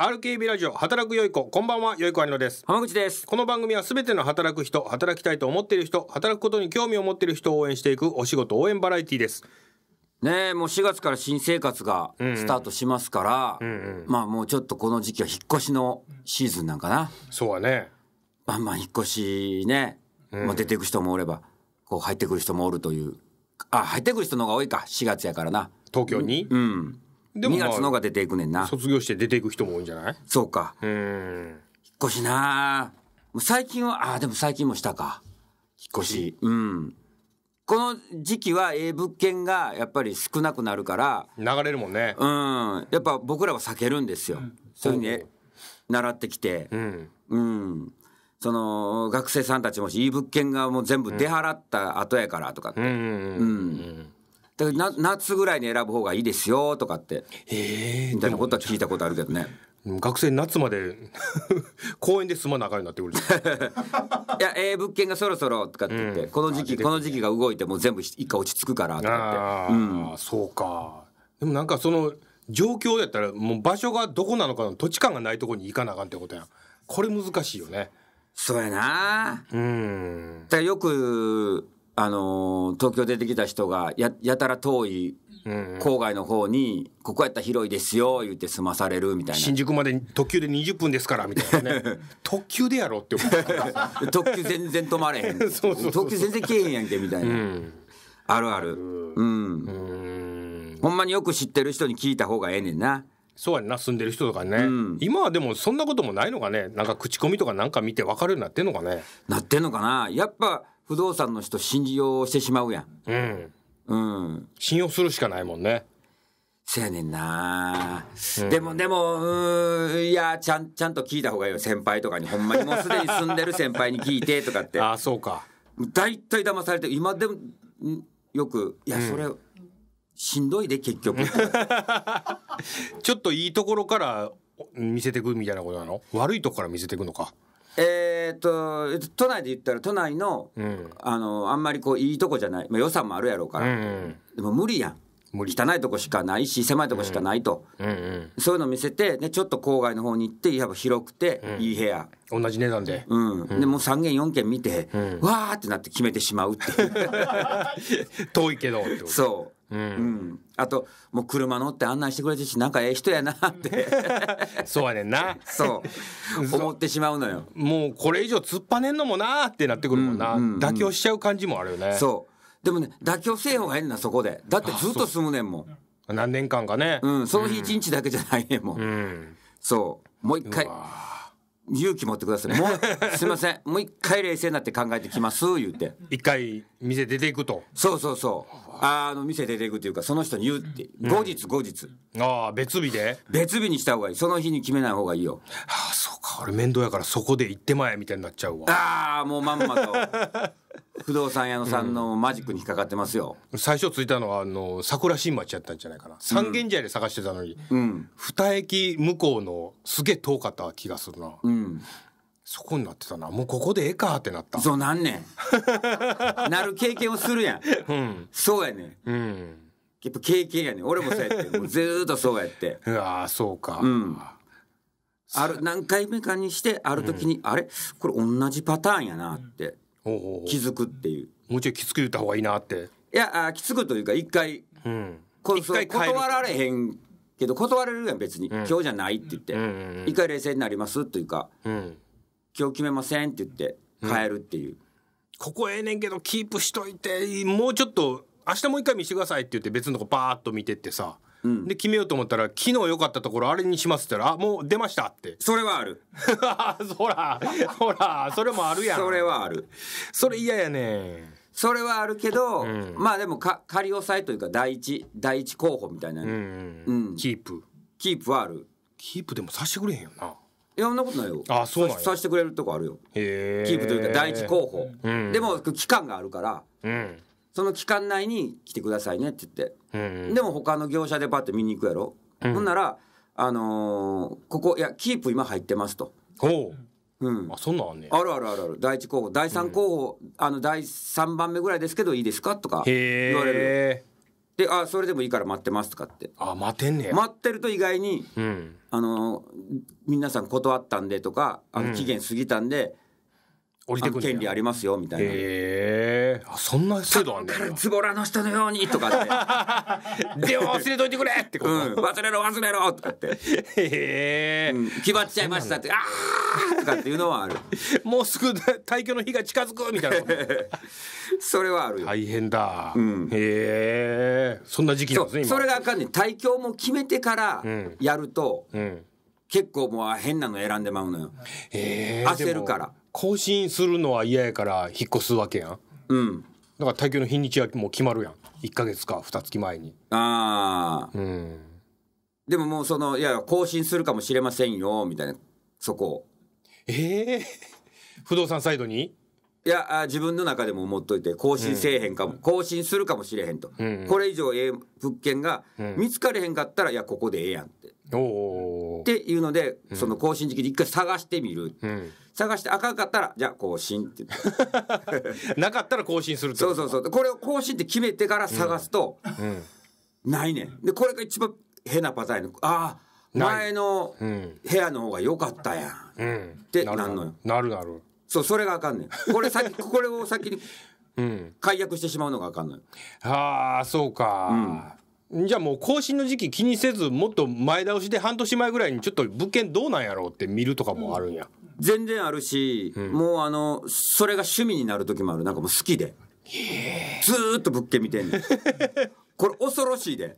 RKB ラジオ働く良い子こんばんは良い子ありのです浜口ですこの番組はすべての働く人働きたいと思っている人働くことに興味を持っている人を応援していくお仕事応援バラエティーですねえもう4月から新生活がスタートしますから、うんうんまあもうちょっとこの時期は引っ越しのシーズンなんかなそうはねバンバン引っ越しね、もう出ていく人もおればこう入ってくる人もおるというあ入ってくる人の方が多いか4月やからな東京に、うんでも、まあ、2月のが出ていくねんな卒業して出ていく人も多いんじゃないそうかうん引っ越しな最近はああでも最近もしたか引っ越しうんこの時期はええ物件がやっぱり少なくなるから流れるもんねうんやっぱ僕らは避けるんですよ、うん、そういうふうに習ってきて、うん、うん、その学生さんたちもしいい物件がもう全部出払った後やからとかってうん、うんだから夏ぐらいに選ぶ方がいいですよとかってみたいなことは聞いたことあるけどね。学生夏まで 公園で住まなあかんようになってくる いやええー、物件がそろそろとかって言って、うん、この時期、この時期が動いても全部一回落ち着くからとかって、うん、そうかでもなんかその状況やったらもう場所がどこなのかの土地感がないとこに行かなあかんってことやこれ難しいよねそうやなうんだからよくあの東京出てきた人がややたら遠い郊外の方に「ここやったら広いですよ」言って済まされるみたいな新宿まで特急で20分ですからみたいなね 特急でやろって思った 特急全然止まれへんそそうう特急全然来えへんやんけみたいな、うん、あるあるうんほんまによく知ってる人に聞いた方がええねんなそうやんな住んでる人とかね、うん、今はでもそんなこともないのかねなんか口コミとかなんか見て分かるようになってんのかねなってんのかなやっぱ不動産の人信用してしまうやん。うん。うん。信用するしかないもんね。せやねんな、でも、でも、うん、いや、ちゃん、ちゃんと聞いた方がいいよ。先輩とかに、ほんまにもうすでに住んでる先輩に聞いてとかって。ああ、そうか。大体騙されて、今でも、んよく、いや、それ、しんどいで、結局。ちょっといいところから見せてくみたいなことなの悪いとこから見せてくのか。ええっ、ー、と、都内で言ったら、都内の、うん、あの、あんまりこう、いいとこじゃない。まあ、予算もあるやろうから。うんうん、でも無理やん。無理汚いとこしかないし狭いとこしかないと、うんうんうん、そういうの見せて、ね、ちょっと郊外の方に行ってやっぱ広くて、うん、いい部屋同じ値段で、うんでもう3軒4軒見て、わーってなって決めてしまうって 遠いけどそううん、あともう車乗って案内してくれてしなんかええ人やなって そうやねんなそう 思ってしまうのよもうこれ以上突っぱねんのもなってなってくるもんな、うんうんうん、妥協しちゃう感じもあるよねそうでもね妥協せえほうがええなそこでだってずっと住むねんもん何年間かねうんその日一日だけじゃないねんもん、うん、そうもう一回勇気持ってください。もう、すみません。もう一回冷静になって考えてきます。言うて。一回、店出ていくと。そうそうそう。あの店出ていくというかその人に言うって後日後日、ああ別日で別日にした方がいいその日に決めない方がいいよああそうか俺面倒やからそこで行ってまえみたいになっちゃうわああもうまんまと 不動産屋のさんのマジックに引っかかってますよ、最初着いたのはあの桜新町やったんじゃないかな三軒茶屋で探してたのに、うん、二駅向こうのすげえ遠かった気がするなうんそこになってたなもうここでええかってなったそうなんねん なる経験をするやん、うん、そうやねん、うん、やっぱ経験やねん俺もそうやってもうずっとそうやって うわそうかうんある何回目かにしてある時に、あれこれ同じパターンやなって気づくっていう、もうちょいきつく言った方がいいなっていやあきつくというか一回、うん、一回断られへんけど断れるやん別に、うん、今日じゃないって言って、うん、一回冷静になりますというか、うん今日決めませんって言って変えるっていう、ここええねんけどキープしといてもうちょっと明日もう一回見してくださいって言って別のとこバーッと見てってさ、うん、で決めようと思ったら昨日良かったところあれにしますって言ったら「あもう出ました」ってそれはあるほ らほらそれもあるやんそれはあるそれ嫌やねそれはあるけど、うん、まあでもか仮押さえというか第一第一候補みたいな、うん、うん、キープキープはあるキープでもさしてくれへんよないやそんなことないよあそうさせてくれるとこあるよキープというか第一候補、うん、でも期間があるから、うん、その期間内に来てくださいねって言って、うんうん、でも他の業者でパッて見に行くやろ、うん、ほんならあのー、ここいやキープ今入ってますとおうん、あそんなんあんねあるあるあるある第一候補第三候補、うん、あの第3番目ぐらいですけどいいですかとか言われるで「あそれでもいいから待ってます」とかってあ待てんねや待ってると意外に、うん、あの皆さん断ったんでとかあの期限過ぎたんで、降りてくる権利ありますよみたいな。えー、そんな制度あんねん。つぼらの人のようにとかって。でも忘れといてくれってこと。うん、忘れろ忘れろとかって。へえ、うん、決まっちゃいましたって。ああとかっていうのはある。もうすぐ退去の日が近づくみたいな。それはあるよ。大変だ。うん、へえ。そんな時期なんですね。それがあかんねん。退去も決めてからやると。うん結構もう変なの選んでまうのよ。え焦るから。更新するのは嫌やから引っ越すわけやん。うん。だから退去の日にちはもう決まるやん。1か月か2月前に。ああ。うん。でももうその、いや、更新するかもしれませんよ、みたいな、そこを。ええー、不動産サイドにいや自分の中でも思っといて更新せえへんかも、うん、更新するかもしれへんと、うんこれ以上ええ物件が見つかれへんかったら、いやここでええやんって。っていうのでその更新時期で一回探してみる、うん、探してあかんかったらじゃあ更新って なかったら更新するってそうそうそうこれを更新って決めてから探すと、ないねんでこれが一番変なパターンのああ前の部屋の方が良かったやん、ってなんのよなるなるそうそれがあかんねんこれ先 これを先に解約してしまうのがあかんのよ、うん、ああそうか、うん、じゃあもう更新の時期気にせずもっと前倒しで半年前ぐらいにちょっと物件どうなんやろうって見るとかもあるんや、うん、全然あるし、もうあのそれが趣味になる時もあるなんかもう好きでずっと物件見てんねんこれ恐ろしいで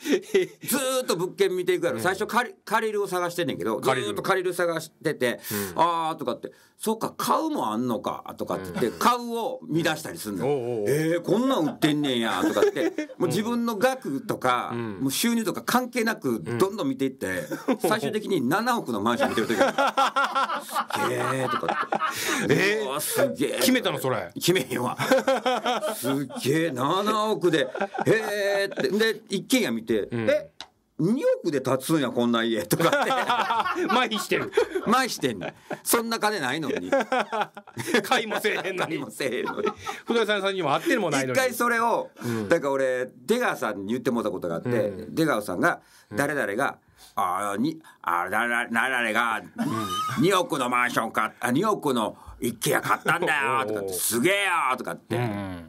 ずっと物件見ていくやろ、最初借りるを探してんねんけどずっと借りる探してて、ああとかってそうか買うもあんのかとかって言って、買うを見出したりすんの、うえー、こんなん売ってんねんやとかってもう自分の額とか、もう収入とか関係なくどんどん見ていって、最終的に7億のマンション見てる時げえとかってえー、すげえ決めたのそれ決めへんわすげえ7億でええってで一軒家家見て、うん、え2億で建つんやこんな家とかって 麻痺してる麻痺してんのそんな金ないのに 買いもせえへんのにもせえへんのに不動産さんにも合ってるもないのに一回それを、うん、だから俺出川さんに言ってもらったことがあって、うん、出川さんが誰々が、うん、あにあだらなられが2億のマンションかあ2億の一軒家買ったんだよとかってすげえよとかって、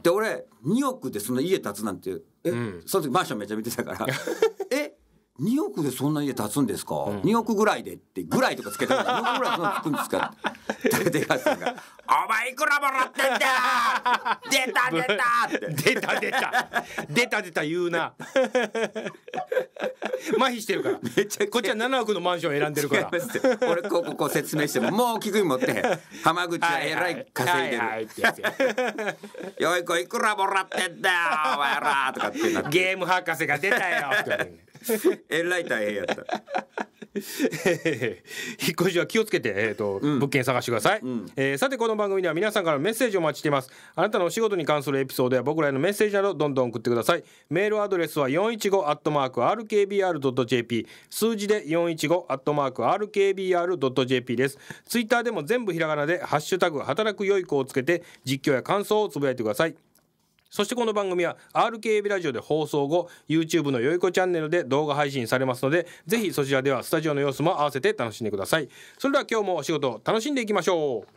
で俺2億でその家建つなんてえ、その時マンションめっちゃ見てたから え2億でそんな家建つんですか、うん、2億ぐらいでってぐらいとかつけたら2億ぐらいそんなつくんですかって 出川さんが「お前いくらもらってんだ出た出た!」って出た出た出た出た言うな麻痺してるからめっちゃこっちは7億のマンション選んでるから俺こうここ説明してももう聞くに持って浜口はえらい稼いでる「はい よい子いくらもらってんだお前ら」とかってゲーム博士が出たよって言われ えらい大変やった。え 引っ越しは気をつけて、えーと、物件探してください、うん、えー、さてこの番組では皆さんからメッセージをお待ちしていますあなたのお仕事に関するエピソードや僕らへのメッセージなどどんどん送ってくださいメールアドレスは 415-rkbr.jp 数字で 415-rkbr.jp ですツイッターでも全部ひらがなで「ハッシュタグ働くよい子」をつけて実況や感想をつぶやいてくださいそしてこの番組は RKB ラジオで放送後 YouTube のよいこチャンネルで動画配信されますのでぜひそちらではスタジオの様子も合わせて楽しんでくださいそれでは今日もお仕事楽しんでいきましょう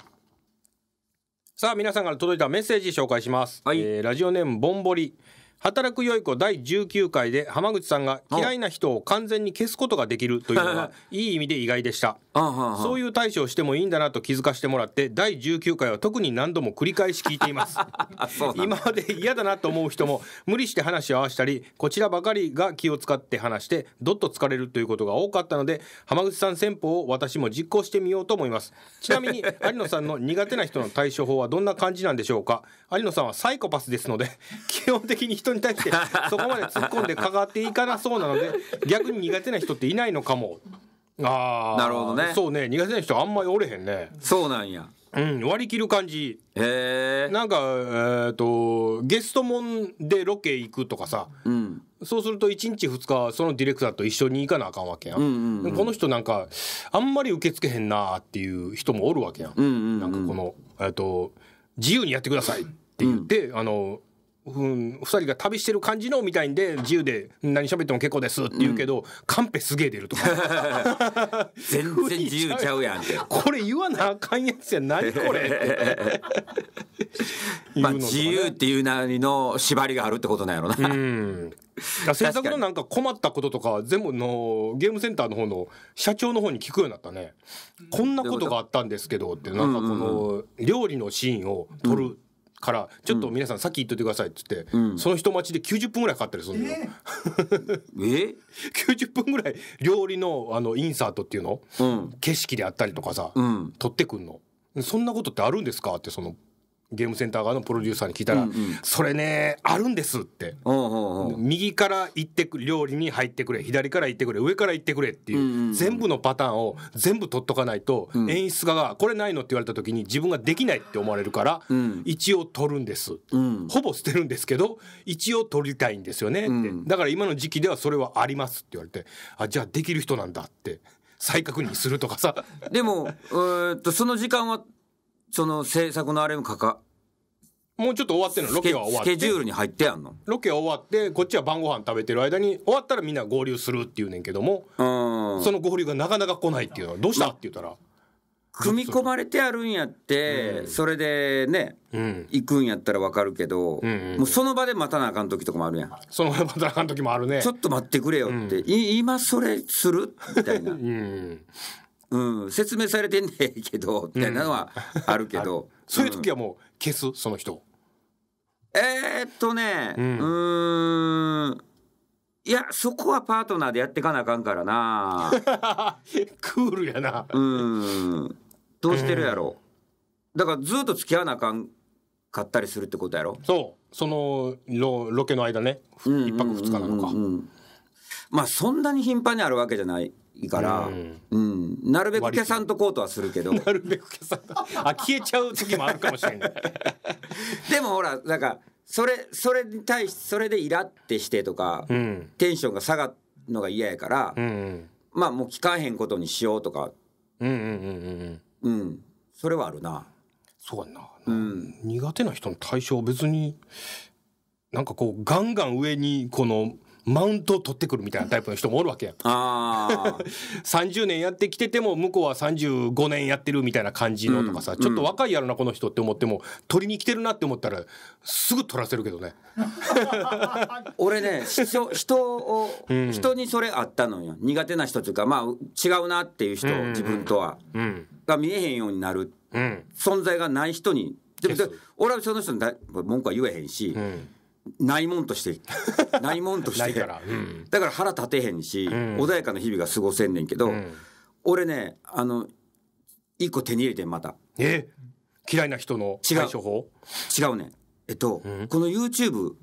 さあ皆さんから届いたメッセージ紹介します、はい、えー、ラジオネームぼんぼり働くよい子第19回で浜口さんが嫌いな人を完全に消すことができるというのが いい意味で意外でしたそういう対処をしてもいいんだなと気づかせてもらって第19回は特に何度も繰り返し聞いています 今まで嫌だなと思う人も無理して話を合わせたりこちらばかりが気を使って話してどっと疲れるということが多かったので浜口さん戦法を私も実行してみようと思いますちなみに 有野さんの苦手な人の対処法はどんな感じなんでしょうか有野さんはサイコパスですので 基本的に人に対してそこまで突っ込んで関わっていかなそうなので逆に苦手な人っていないのかもああなるほどねそうね苦手な人あんまりおれへんねそうなんやうん割り切る感じへえなんかえっ、ー、とゲストもんでロケ行くとかさ、うん、そうすると1日2日そのディレクターと一緒に行かなあかんわけやんうんうんうん、この人なんかあんまり受け付けへんなっていう人もおるわけやんうんうんうん、なんかこのえっ、ー、と自由にやってくださいって言って、うん、あのうん、2人が旅してる感じのみたいんで自由で何喋っても結構ですって言うけど、うん、カンペすげえ出るとか 全然自由ちゃうやんってこれ言わなあかんやつや何これ まあ自由っていうなりの縛りがあるってことなんやろな、うん、制作のなんか困ったこととか全部のゲームセンターの方の社長の方に聞くようになったね、こんなことがあったんですけどってなんかこの料理のシーンを撮るからちょっと皆さん先行っといてくださいっつって、うん、その人待ちで90分ぐらいかかったりするの、えー、90 分ぐらい料理のあのインサートっていうの、うん、景色であったりとかさ、うん、撮ってくんのそんなことってあるんですかってそのゲームセンター側のプロデューサーに聞いたら、うんうん、それねあるんですって、うんうんうん、右から行ってく料理に入ってくれ左から行ってくれ上から行ってくれっていううんうん、全部のパターンを全部取っとかないと、うん、演出家が「これないの?」って言われた時に自分ができないって思われるから、うん、一応取るんです、うん、ほぼ捨てるんですけど一応取りたいんですよねって、だから今の時期ではそれはありますって言われてあじゃあできる人なんだって再確認するとかさ。でもえっとその時間はその制作のあれもかかもうちょっと終わってんのロケは終わってスケジュールに入ってやんのロケは終わってこっちは晩ご飯食べてる間に終わったらみんな合流するっていうねんけどもその合流がなかなか来ないっていうのはどうしたって言ったら組み込まれてあるんやって、それでね、行くんやったら分かるけど、もうその場で待たなあかん時とかもあるやんその場で待たなあかん時もあるねちょっと待ってくれよって、今それするみたいな、うん、説明されてんねえけどみたいなのはあるけど、そういう時はもう消す、その人をえーっとねううんーんいやそこはパートナーでやってかなあかんからな クールやな、うんどうしてるやろだからずっと付き合わなあかんかったりするってことやろそうそのロロケの間ね、一1泊2日なのか、うんうんうんうんまあそんなに頻繁にあるわけじゃないいから、うん、なるべく消さんとこうとはするけど。なるべく消さんと。あ、消えちゃう時もあるかもしれない。でもほら、なんか、それ、それに対して、それでイラってしてとか、うん、テンションが下がるのが嫌やから、うん、まあもう聞かへんことにしようとか。うんうんうんうんうん。うん。それはあるな。そうやな。うん、苦手な人の対象別に、なんかこう、ガンガン上に、この、マウントを取ってくるみたいなタイプの人もおるわけやん。あ30 年やってきてても向こうは35年やってるみたいな感じのとかさ、うん、ちょっと若いやろなこの人って思っても取りに来てるなって思ったらすぐ取らせるけどね。俺ね人人を、人にそれあったのよ苦手な人というかまあ違うなっていう人、うんうん、自分とは、うん、が見えへんようになる、うん、存在がない人にでも俺はその人に文句は言えへんし。うんないもんとして ないもんとしてから、うん、だから腹立てへんし、うん、穏やかな日々が過ごせんねんけど、うん、俺ねあの一個手に入れてまたえ嫌いな人の対処法違うねえっと、この YouTube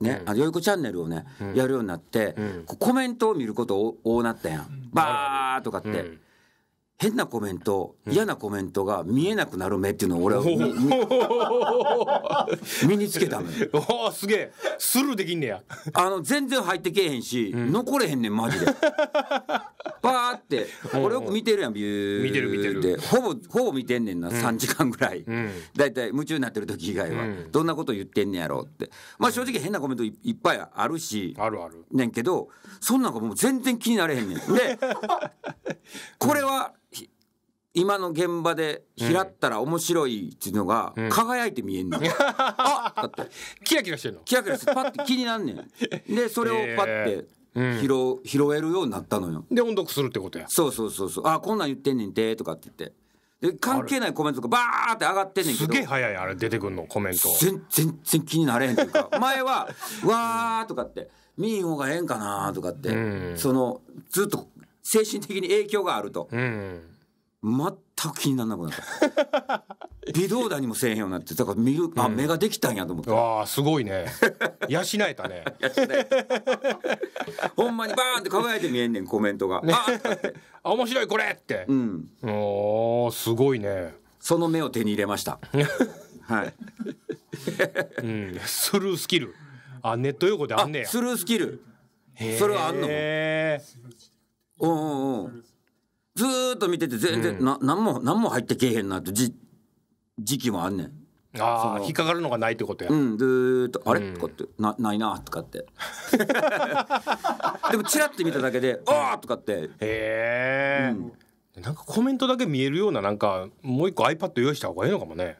ね、あのよいこチャンネルをね、やるようになって、コメントを見ること多なったやんバーとかって。変なコメント、嫌なコメントが見えなくなる目っていうのを俺は、うん、身につけたのよ。おすげえスルーできんねや。あの、全然入ってけえへんし、うん、残れへんねん、マジで。パ ーって、俺よく見てるやん、ビュー。見てる見てる。ほぼ、ほぼ見てんねんな、うん、3時間ぐらい。だいたい夢中になってる時以外は。どんなこと言ってんねやろうって。まあ正直変なコメントいっぱいあるし。あるある。ねんけど、そんなんかもう全然気になれへんねん。で、これは、今の現場で拾ったら面白いっていうのが輝いて見えんねん、あだってキラキラしてんのキラキラしてパッて気になんねんでそれをパッて拾,、拾えるようになったのよで音読するってことやそうそうそうそうあこんなん言ってんねんてとかって言ってで関係ないコメントがバーって上がってんねんけどすげえ早いあれ出てくんのコメント全全然気になれへんというか 前は「わー」とかって「見ん方がええんかな」とかって、うん、そのずっと精神的に影響があると、うん、全く気にならなくなった 微動だにもせえへんようになってだから見る、あ、目ができたんやと思ってああすごいね養えたね ほんまにバーンって輝いて見えんねんコメントが、あ 面白いこれってうんおすごいねその目を手に入れましたはい、うん、スルースキルあネット用語であんねやスルースキルそれはあんのおお。うずっと見てて全然、うん、な何も何も入ってけえへんなってじ時期もあんねん。ああ引っかかるのがないってことや。うん、ずっとあれ、うん、とかってなないなとかって。でもチラって見ただけでああとかって。へえ、うん、なんかコメントだけ見えるようななんかもう一個 iPad 用意した方がいいのかもね。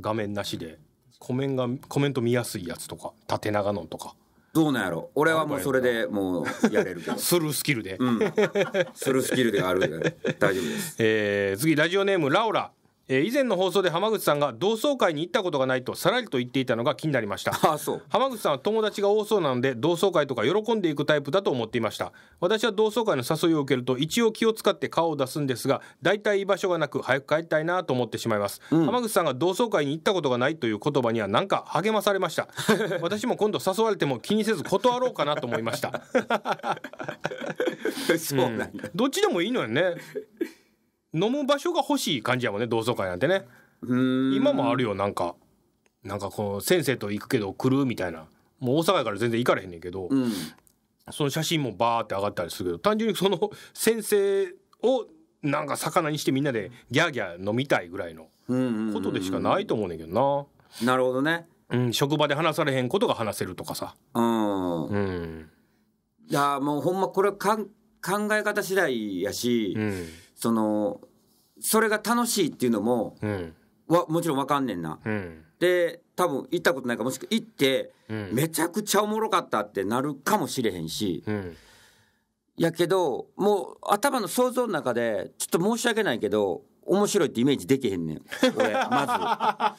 画面なしでコメンがコメント見やすいやつとか縦長のとか。どうなんやろ俺はもうそれでもうやれるけど するスキルで、うん、するスキルである大丈夫です、えー、次ラジオネームラオラえー、以前の放送で浜口さんが同窓会に行ったことがないとさらりと言っていたのが気になりました あそう浜口さんは友達が多そうなので同窓会とか喜んでいくタイプだと思っていました私は同窓会の誘いを受けると一応気を使って顔を出すんですが大体居場所がなく早く帰りたいなと思ってしまいます、うん、浜口さんが同窓会に行ったことがないという言葉には何か励まされました 私も今度誘われても気にせず断ろうかなと思いました そうなんだ、うん、どっちでもいいのよね飲む場所が欲しい感じやもんね同窓会なんてね今もあるよなんかなんかこう先生と行くけど来るみたいなもう大阪から全然行かれへんねんけど、うん、その写真もバーって上がったりするけど単純にその先生をなんか魚にしてみんなでギャーギャー飲みたいぐらいのことでしかないと思うねんけどな。うんうんうん、なるほどね、うん、職場で話されへんことが話せるとかさ。うん、うん、いやもうほんまこれかん考え方次第やし、うんそのそれが楽しいっていうのも、うん、わもちろん分かんねんな。うん、で多分行ったことないかもしくは行って、うん、めちゃくちゃおもろかったってなるかもしれへんし、やけどもう頭の想像の中でちょっと申し訳ないけど面白いってイメージできへんねん俺 まず。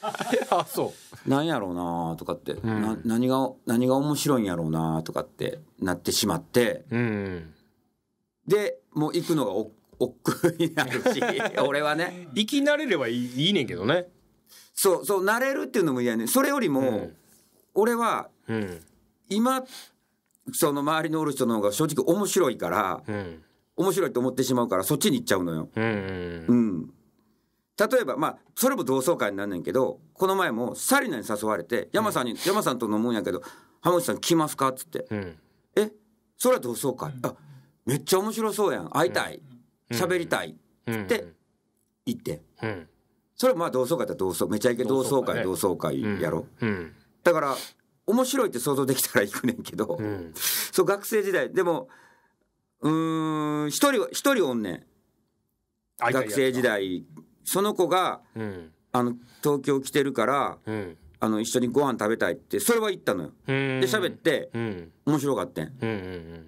あそうなんやろうなとかって、うん、何が何が面白いんやろうなとかってなってしまって、うんでもう行くのが OK 億になるし 俺はね生きなれればいいいいねんけどねそうそうなれるっていうのも嫌ねそれよりも、うん、俺は、うん、今その周りのおる人の方が正直面白いから、うん、面白いと思ってしまうからそっちに行っちゃうのよ。うん、うん例えばまあそれも同窓会になんねんけどこの前も紗理奈に誘われて山さんに、うん、山さんと飲むんやけど「浜口さん来ますか?」っつって「うん、えそれは同窓会、うん、あめっちゃ面白そうやん会いたい」喋りたいって言って、それはまあ同窓会だ同窓めちゃいけ同窓会同窓会やろ、だから面白いって想像できたら行くねんけど、そう学生時代でもうん一人一人おんねん学生時代その子が、あの東京来てるから、あの一緒にご飯食べたいってそれは言ったのよ。で喋って、面白かったん。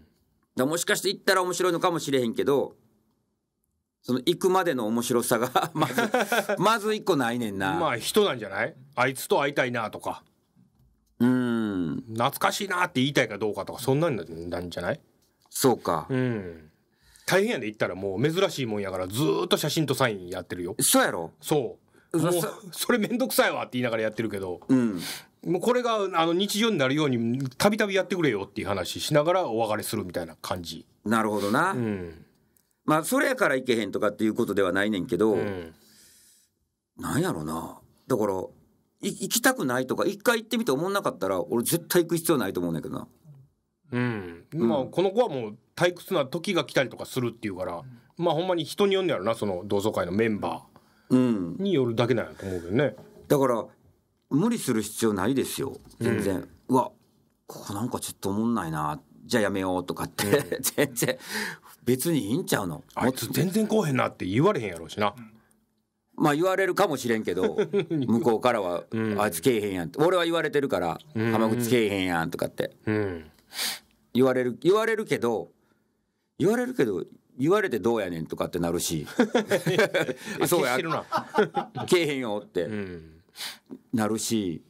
だもしかして行ったら面白いのかもしれへんけどその行くまでの面白さが まず まず一個ないねんなまあ人なんじゃないあいつと会いたいなとかうん懐かしいなって言いたいかどうかとかそんなんなんじゃないそうかうん大変やで言ったらもう珍しいもんやからずっと写真とサインやってるよそうやろそうもう それ面倒くさいわって言いながらやってるけど、うん、もうこれがあの日常になるようにたびたびやってくれよっていう話しながらお別れするみたいな感じなるほどな、うん、まあそれやから行けへんとかっていうことではないねんけど、うん、なんやろなだから行きたくないとか一回行ってみて思んなかったら俺絶対行く必要ないと思うんだけどな。うん、うん、まあこの子はもう退屈な時が来たりとかするっていうから、まあほんまに人によんねやろなその同窓会のメンバーによるだけなんやと思うけどね、だから無理する必要ないですよ全然、うん、うわここなんかちょっと思んないなじゃあやめようとかって、うん、全然別にいいんちゃうのあいつ全然こうへんなって言われへんやろうしな、まあ言われるかもしれんけど向こうからは「あいつけえへんやん」俺は言われてるから「浜口けえへんやん」とかって、言われる言われるけど言われるけど言われてどうやねんとかってなるし そうやけ えへんよってなるし、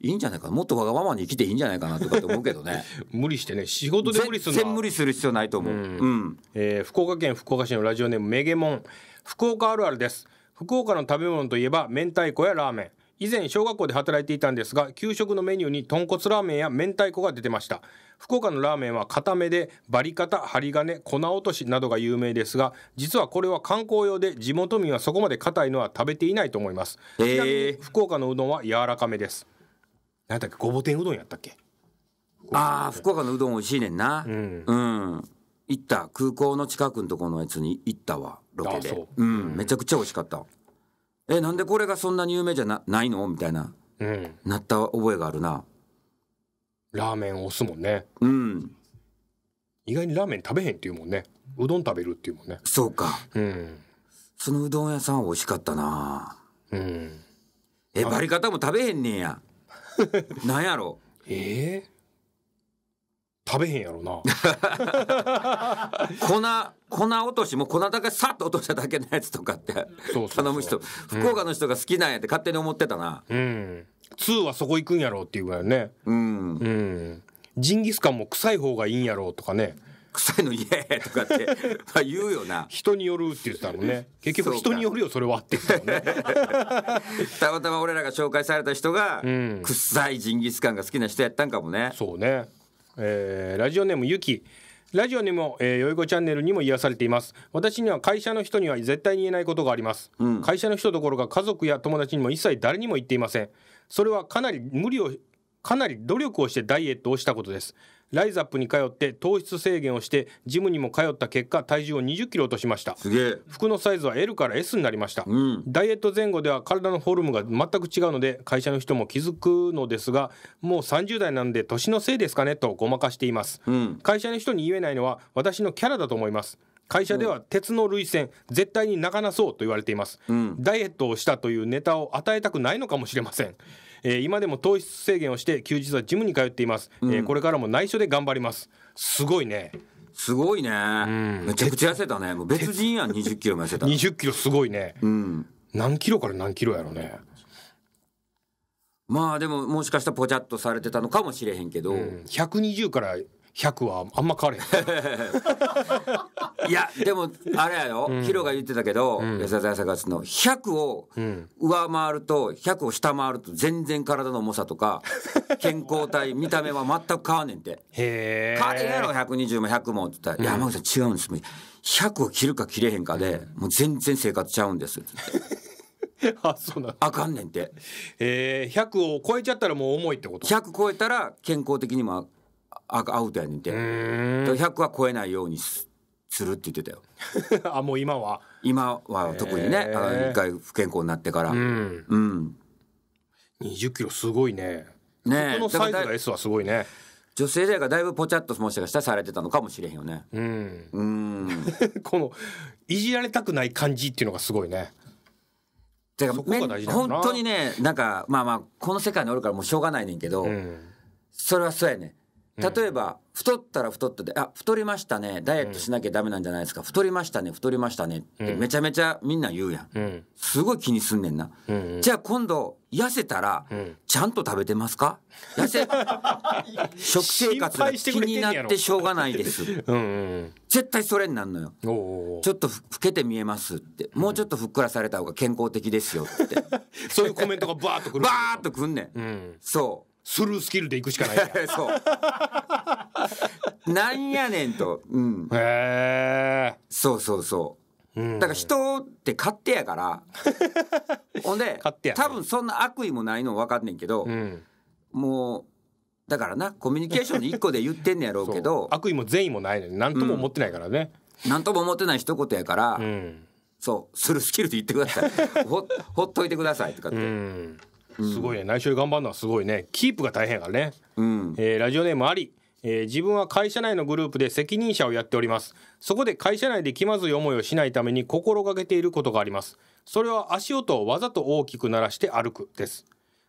いいんじゃないかもっとわがままに生きていいんじゃないかなとかって思うけどね 無理してね仕事で無理するの全然無理する必要ないと思う、うんうんえー、福岡県福岡市のラジオネームめげもん福岡あるあるです福岡の食べ物といえば明太子やラーメン以前小学校で働いていたんですが給食のメニューに豚骨ラーメンや明太子が出てました福岡のラーメンは固めでバリカタ針金粉落としなどが有名ですが実はこれは観光用で地元民はそこまで硬いのは食べていないと思います、えー、ちなみに福岡のうどんは柔らかめです何だっけごぼ天うどんやったっけああ福岡のうどん美味しいねんなうん、うん行った空港の近くのとこのやつに行ったわロケでう、ん、めちゃくちゃ美味しかったえなんでこれがそんなに有名じゃなないのみたいな、うん、なった覚えがあるなラーメン押すもんねうん意外にラーメン食べへんっていうもんねうどん食べるっていうもんねそうかうんそのうどん屋さんは美味しかったなうんえバリ方も食べへんねんや なんやろええー、食べへんやろな 粉粉落としも粉だけさっと落としただけのやつとかって頼む人福岡の人が好きなんやって勝手に思ってたなうん2はそこ行くんやろうっていうぐらいねうん、うん、ジンギスカンも臭い方がいいんやろうとかね臭いの嫌やとかって まあ言うよな人によるって言ってたもんね 結局人によるよそれはって言ってたもんね たまたま俺らが紹介された人が、うん、臭いジンギスカンが好きな人やったんかもねそうね、えー、ラジオネームゆきラジオにも、えー、よいごチャンネルにも癒されています。私には会社の人には絶対に言えないことがあります。うん、会社の人どころか家族や友達にも一切誰にも言っていません。それはかなり無理を、かなり努力をしてダイエットをしたことです。ライザップに通って糖質制限をしてジムにも通った結果体重を2 0キロ落としました服のサイズは L から S になりました、うん、ダイエット前後では体のフォルムが全く違うので会社の人も気づくのですがもう30代なんで年のせいですかねとごまかしています、うん、会社の人に言えないのは私のキャラだと思います会社では鉄の涙腺絶対に泣かなそうと言われています、うん、ダイエットをしたというネタを与えたくないのかもしれませんえー、今でも糖質制限をして休日はジムに通っています、うん、えー、これからも内緒で頑張りますすごいねすごいね、うん、めちゃくちゃ痩せたねもう別人やん2 0 キロも痩せた2 0キロすごいね、うん、何キロから何キロやろうねまあでももしかしたらポチャっとされてたのかもしれへんけど、うん、120から100はあんま変われへんいやでもあれやよ、うん、ヒロが言ってたけど、うん、安田大産の100を上回ると100を下回ると全然体の重さとか 健康体見た目は全く変わんねんてへ変われへんやろ120も100もって言ったら「うん、山口さん違うんです100を切るか切れへんかで、もう全然生活ちゃうんです」っ て。あそうなあかんねんて。えー、100を超えちゃったらもう重いってこと ?100 超えたら健康的にもアウトやねんて100は超えないようにするって言ってたよ あもう今は今は特にね一回不健康になってからうん、うん、2 0キロすごいねねこのサイズが S はすごいね女性だがだいぶぽちゃっともしかしたらされてたのかもしれへんよねうん、うん、このいじられたくない感じっていうのがすごいねてか本当にねなんかまあまあこの世界におるからもうしょうがないねんけど、うん、それはそうやね例えば、太ったら太ったで、あ、太りましたね。ダイエットしなきゃダメなんじゃないですか。太りましたね。太りましたね。ってめちゃめちゃみんな言うやん。すごい気にすんねんな。じゃあ今度、痩せたら、ちゃんと食べてますか痩せ、食生活が気になってしょうがないです。絶対それになるのよ。ちょっと老けて見えますって。もうちょっとふっくらされた方が健康的ですよって。そういうコメントがバーとくる。バーとくんねん。そう。スルースキルでいくしかない そうなんやねんと、うん、へえそうそうそうだから人って勝手やから ほんで、ね、多分そんな悪意もないの分かんねんけど、うん、もうだからなコミュニケーションの一個で言ってんねやろうけど悪意も善意もないのに何とも思ってないからね、うん、何とも思ってない一言やから、うん、そうするスキルで言ってくださいほほっといてくださいとかって、うん、すごいね内緒で頑張るのはすごいねキープが大変やからね、うん、えー、ラジオネームありえー、自分は会社内のグループで責任者をやっておりますそこで会社内で気まずい思いをしないために心がけていることがありますそれは足音をわざと大きく鳴らして歩くです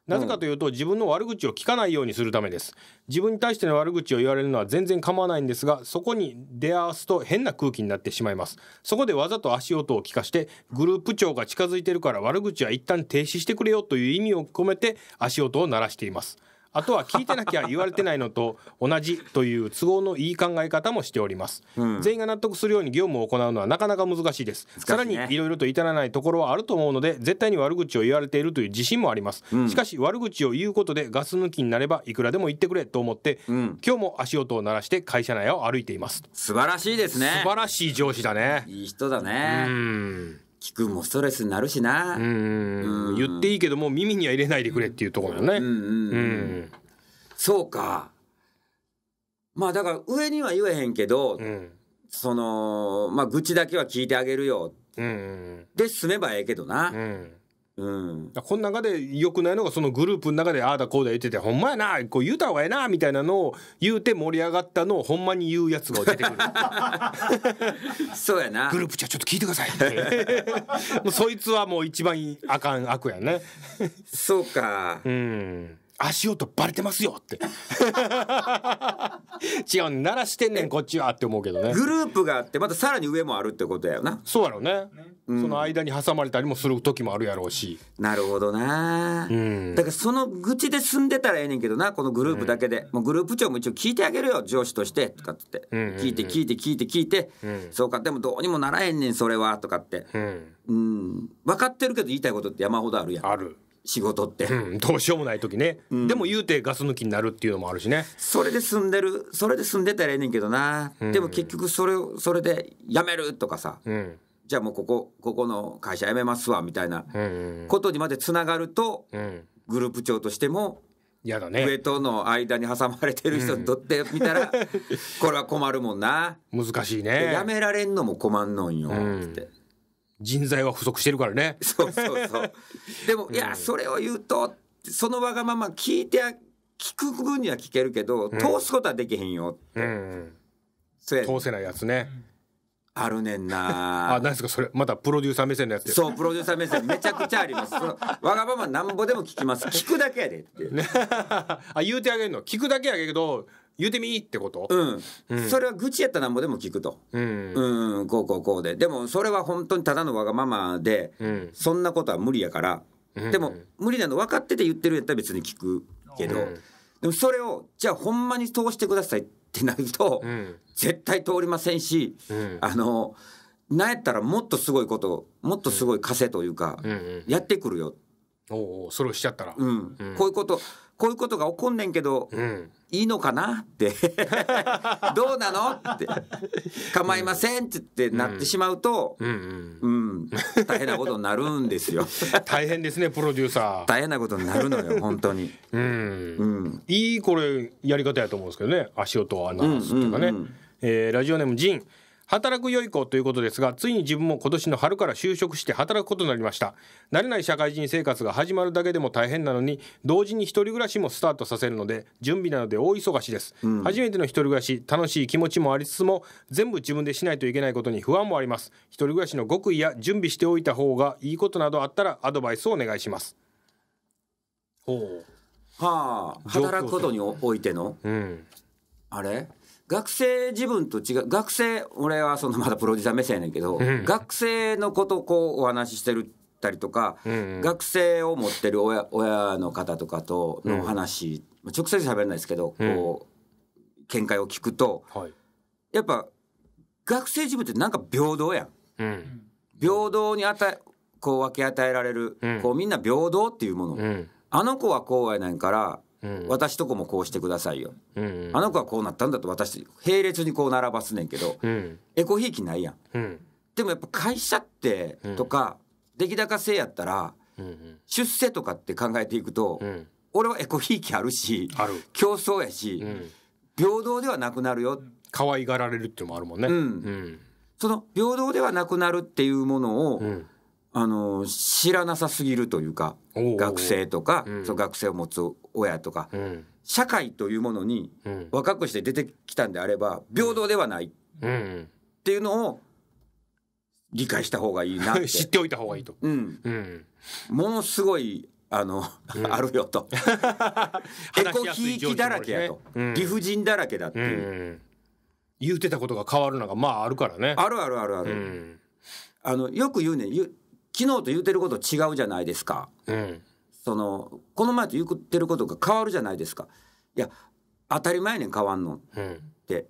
なぜかというと、自分の悪口を聞かないようにするためです自分に対しての悪口を言われるのは全然構わないんですがそこに出会わすと変な空気になってしまいますそこでわざと足音を聞かしてグループ長が近づいてるから悪口は一旦停止してくれよという意味を込めて足音を鳴らしていますあとは聞いてなきゃ言われてないのと同じという都合のいい考え方もしております、うん、全員が納得するように業務を行うのはなかなか難しいです、ね、さらにいろいろと至らないところはあると思うので絶対に悪口を言われているという自信もあります、うん、しかし悪口を言うことでガス抜きになればいくらでも言ってくれと思って、うん、今日も足音を鳴らして会社内を歩いています素晴らしいですね素晴らしい上司だねいい人だねうん聞くもストレスになるしなうん言っていいけどもう耳には入れないでくれっていうところだよねうんそうかまあだから上には言えへんけど、うん、そのまあ愚痴だけは聞いてあげるよ、うん、で済めばええけどな、うんうん、この中で良くないのがそのグループの中でああだこうだ言っててほんまやなこう言うた方がええなみたいなのを言うて盛り上がったのをほんまに言うやつが出てくる そうやなグループじゃちょっと聞いてくださいもうそいつはもう一番あかん悪やねそうかうん足音バレてますよって 違う鳴らしてんねんこっちはって思うけどねグループがあってまたさらに上もあるってことやよなそうやろうね、その間に挟まれたりもする時もあるやろうしなるほどな、うん、だからその愚痴で済んでたらええねんけどなこのグループだけで、うん、もうグループ長も一応聞いてあげるよ上司としてとかっつって、聞いて聞いて聞いて聞いて、うん、そうかでもどうにもならへんねんそれはとかって、うん、うん、分かってるけど言いたいことって山ほどあるやんある仕事って、うん、どうしようもない時ね、うんでも言うてガス抜きになるっていうのもあるしねそれで住んでるそれで住んでたらええねんけどな、でも結局それをそれでやめるとかさ、うんじゃあもうここここの会社辞めますわみたいなことにまでつながると、うんグループ長としてもやだ上との間に挟まれてる人にとってみたら、これは困るもんな。難しいねやめられんのも困んのんよ、うんって人材は不足してるからね。そうそうそう。でも、いや、それを言うと、そのわがまま聞いて、聞く分には聞けるけど、通すことはできへんよって。うん、通せないやつね。あるねんな。あ、何ですか、それ、またプロデューサー目線のやつ。そう、プロデューサー目線、めちゃくちゃあります。わがままなんぼでも聞きます。聞くだけやでって。あ、言うてあげるの、聞くだけやけど、言うてみってこと、うん、それは愚痴やったらなんぼでも聞くと、うん、うん、こうこうこうででもそれは本当にただのわがままで、うん、そんなことは無理やから、でも無理なの分かってて言ってるやったら別に聞くけど、でもそれをじゃあほんまに通してくださいってなると、絶対通りませんし、あのなんやったらもっとすごいこともっとすごい枷というか、やってくるよ。おおそれをしちゃったら、うんこういうことこういうことが起こんねんけど、うん、いいのかなって どうなのって構いませんってなってしまうと、うん、うん、うん、大変なことになるんですよ 大変ですねプロデューサー大変なことになるのよ本当に、うん、うん、いいこれやり方やと思うんですけどね足音をアナウンスとかね、うんうんうん、えー、ラジオネームジン働く良い子ということですがついに自分も今年の春から就職して働くことになりました慣れない社会人生活が始まるだけでも大変なのに同時に一人暮らしもスタートさせるので準備なので大忙しです、うん、初めての一人暮らし楽しい気持ちもありつつも全部自分でしないといけないことに不安もあります一人暮らしの極意や準備しておいた方がいいことなどあったらアドバイスをお願いしますほうはあ働くことにおいての、うん、あれ学生自分と違う学生俺はそのまだプロデューサー目線やねんけど、うん、学生のことこうお話ししてるたりとか、うん、学生を持ってる親親の方とかとの話、うん、直接喋れないですけど、こう見解を聞くと、はい、やっぱ学生自分ってなんか平等やん。平等に与こう分け与えられる、こうみんな平等っていうもの、あの子はこうやねんから私とこもこうしてくださいよ、あの子はこうなったんだと私並列にこう並ばすねんけど、エコひいきないやん、でもやっぱ会社ってとか、出来高制やったら、出世とかって考えていくと、俺はエコひいきあるし競争やし、平等ではなくなるよ可愛がられるっていうのもあるもんね、その平等ではなくなるっていうものを、あの知らなさすぎるというか学生とか、その学生を持つ親とか、社会というものに若くして出てきたんであれば平等ではないっていうのを理解した方がいいな 知っておいた方がいいと。うん、うん、ものすごいあの、うん、あるよと エコひいきだらけやと、うん、理不尽だらけだっていう、うん、言うてたことが変わるのがまああるからねあるあるあるある、あのよく言うね昨日と言うてること違うじゃないですか、うん、そのこの前と言ってることが変わるじゃないですか。いや当たり前ね変わんのって、うん、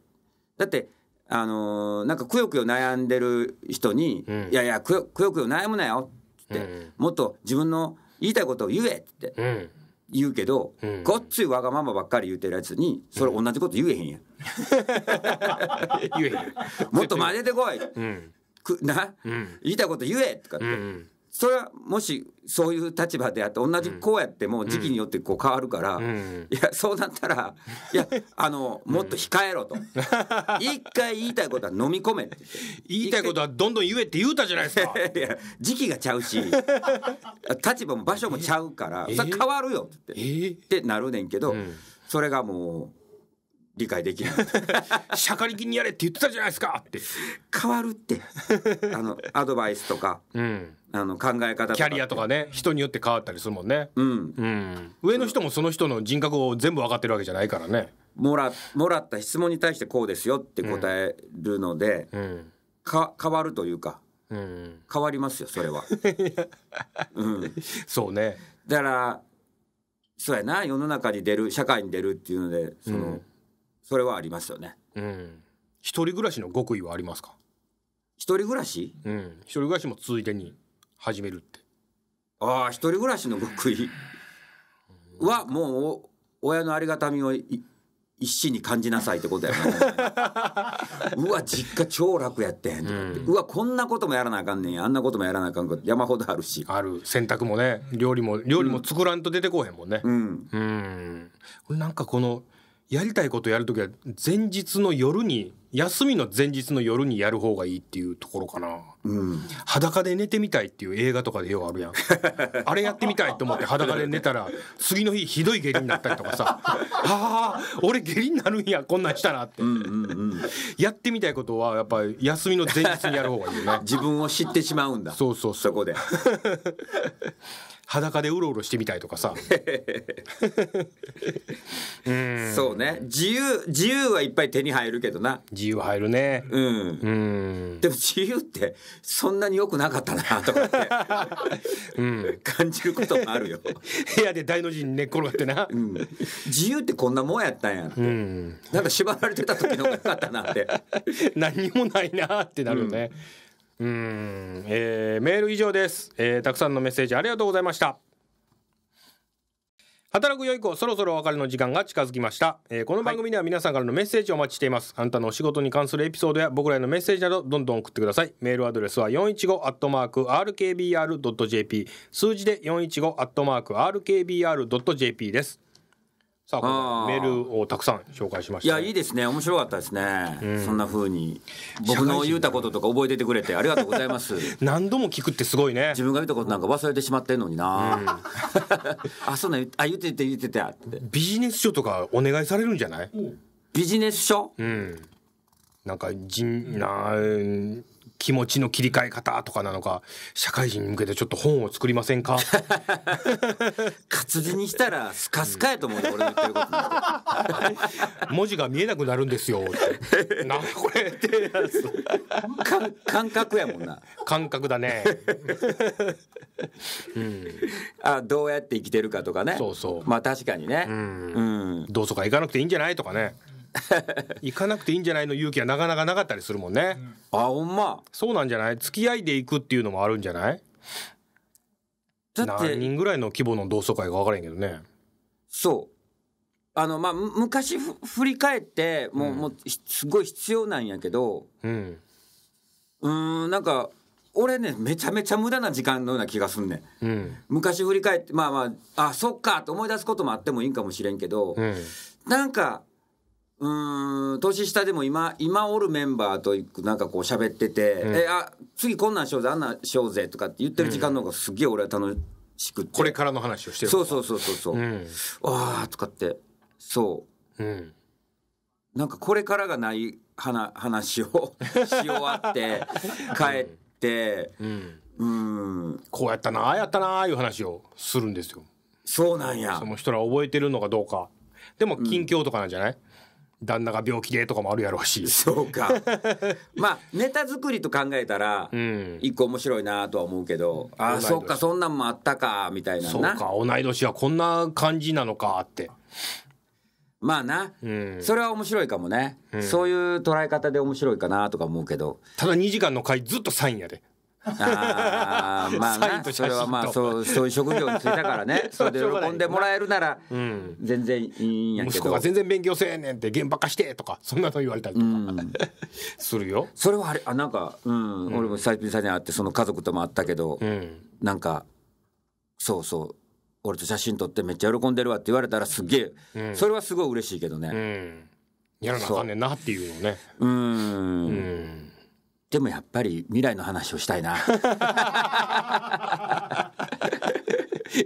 だってあのー、なんかくよくよ悩んでる人に「うん、いやいやくよくよ悩むなよ」って、うん、もっと自分の言いたいことを言え」って言うけど、ごっついわがままばっかり言ってるやつにそれ同じこと言えへんやん。言えへん もっと混ぜてこい、くな、言いたいこと言えとかって。それはもしそういう立場であって同じこうやっても時期によってこう変わるから、うん、いやそうなったらいやあのもっと控えろと、一回言いたいことは飲み込め言いたいことはどんどん言えって言うたじゃないですかいや時期がちゃうし立場も場所もちゃうから、変わるよって,、えー、ってなるねんけど、うん、それがもう理解できないシャカリキにやれって言ってたじゃないですかって変わるってあのアドバイスとか、うん、あの考え方キャリアとかね人によって変わったりするもんね、うん、うん、上の人もその人の人格を全部分かってるわけじゃないからねもらもらった質問に対してこうですよって答えるので、うん、か変わるというか、うん、変わりますよそれは、うん、そうねだからそうやな世の中に出る社会に出るっていうのでその、それはありますよね。うん。一人暮らしの極意はありますか一人暮らしうん。一人暮らしもついでに始めるって。ああ、一人暮らしの極意はもう、親のありがたみを一心に感じなさいってことやね。うわ、実家超楽やってんって、うん、うわ、こんなこともやらなあかんねん。あんなこともやらなあかんこと山ほどあるし。ある。洗濯もね、料理も、料理も作らんと出てこへんもんね。うん。うん。なんかこの、やりたいことやるときは前日の夜に休みの前日の夜にやる方がいいっていうところかな、うん、裸で寝てみたいっていう映画とかでようあるやん あれやってみたいと思って裸で寝たら次の日ひどい下痢になったりとかさ あ俺下痢になるんやこんなんしたなって、うんうんうん、やってみたいことはやっぱり休みの前日にやる方がいいよね 自分を知ってしまうんだそうそうそこで裸でうろうろしてみたいとかさ うんそうね自由自由はいっぱい手に入るけどな自由入るねうん、うん、でも自由ってそんなに良くなかったなとかって、うん、感じることもあるよ 部屋で大の字に寝っ転がってな、うん、自由ってこんなもんやったんや、うん、なんか縛られてた時の方が良かったなって何にもないなってなるよね、うんうん、えー、メール以上です、えー、たくさんのメッセージありがとうございました働くよい子そろそろお別れの時間が近づきました、えー、この番組では皆さんからのメッセージをお待ちしています、はい、あなたのお仕事に関するエピソードや僕らへのメッセージなどどんどん送ってくださいメールアドレスは 415-rkbr.jp 数字で 415-rkbr.jp ですさあメールをたくさん紹介しました、いやいいですね面白かったですね、うん、そんなふうに僕の言うたこととか覚えててくれてありがとうございます 何度も聞くってすごいね自分が言ったことなんか忘れてしまってんのにな、うん、あそうなあ言ってて言ってたってビジネス書とかお願いされるんじゃないビジネス書うんなんかじんな気持ちの切り替え方とかなのか社会人に向けてちょっと本を作りませんか 活字にしたらスカスカやと思う、うん、俺の言ってること文字が見えなくなるんですよ なこれって 感覚やもんな感覚だね、うん、あどうやって生きてるかとかねそうそうまあ確かにねうん、どう窓か行かなくていいんじゃないとかね 行かなくていいんじゃないの勇気はなかなかなかったりするもんね、うん、あほんまそうなんじゃない付き合いで行くっていうのもあるんじゃないだ何人ぐらいの規模の同窓会か分からへんけどねそうあのまあ昔振り返ってもううん、もうすごい必要なんやけどうんうんなんか俺ねめちゃめちゃ無駄な時間のような気がすんね、うん、昔振り返ってまあまああそっかと思い出すこともあってもいいんかもしれんけど、うん、なんかうん年下でも今今おるメンバーとなんかこう喋ってて「うん、えあ次こんなんしようぜあんなんしようぜ」とかって言ってる時間の方がすげえ俺は楽しくて、うん、これからの話をしてるそうそうそうそうそう、ん、ああとかってそう、うん、なんかこれからがない話話をし終わって 帰って、うんうん、こうやったなああやったなあいう話をするんですよそうなんやその人ら覚えてるのかどうかでも近況とかなんじゃない、うん旦那が病気でとかもあるやろうしそうか まあネタ作りと考えたら一個面白いなとは思うけど、うん、ああそっかそんなんもあったかみたいなそうか同い年はこんな感じなのかってまあな、うん、それは面白いかもね、うん、そういう捉え方で面白いかなとか思うけどただ2時間の回ずっとサインやであまあそれはまあそうそういう職業に就いたからね それで喜んでもらえるなら全然いいんやけど、息子が全然勉強せえねんって現場化してとかそんなの言われたりとか、うん、するよそれはあれあなんか、うん、うん、俺も最近さんに会ってその家族とも会ったけど、うん、なんかそうそう俺と写真撮ってめっちゃ喜んでるわって言われたらすげえ、うん、それはすごい嬉しいけどね、やらなあかんねんなっていうのねうんでもやっぱり未来の話をしたいな。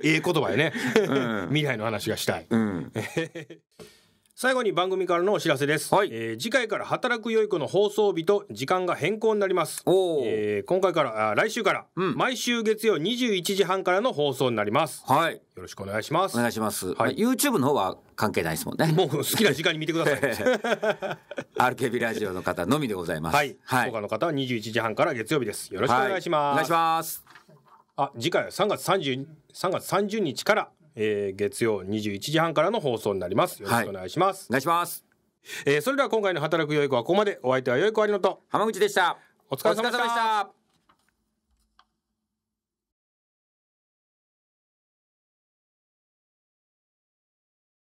ええ言葉やね、うん、未来の話がしたい。うん 最後に番組からのお知らせです、はい、えー、次回から働く良い子の放送日と時間が変更になりますえー、今回からあ来週から、うん、毎週月曜21時半からの放送になりますはいよろしくお願いしますお願いします、はい、まあ、YouTube の方は関係ないですもんねもう好きな時間に見てください RKB ラジオの方のみでございますはい、はい、他の方は21時半から月曜日ですよろしくお願いします、はい、お願いしますあ次回は3月30 3月30日からえー、月曜21時半からの放送になりますよろしくお願いします、はい、お願いしますえー、それでは今回の働く良い子はここまでお相手は良い子ありのと浜口でしたお疲れ様でした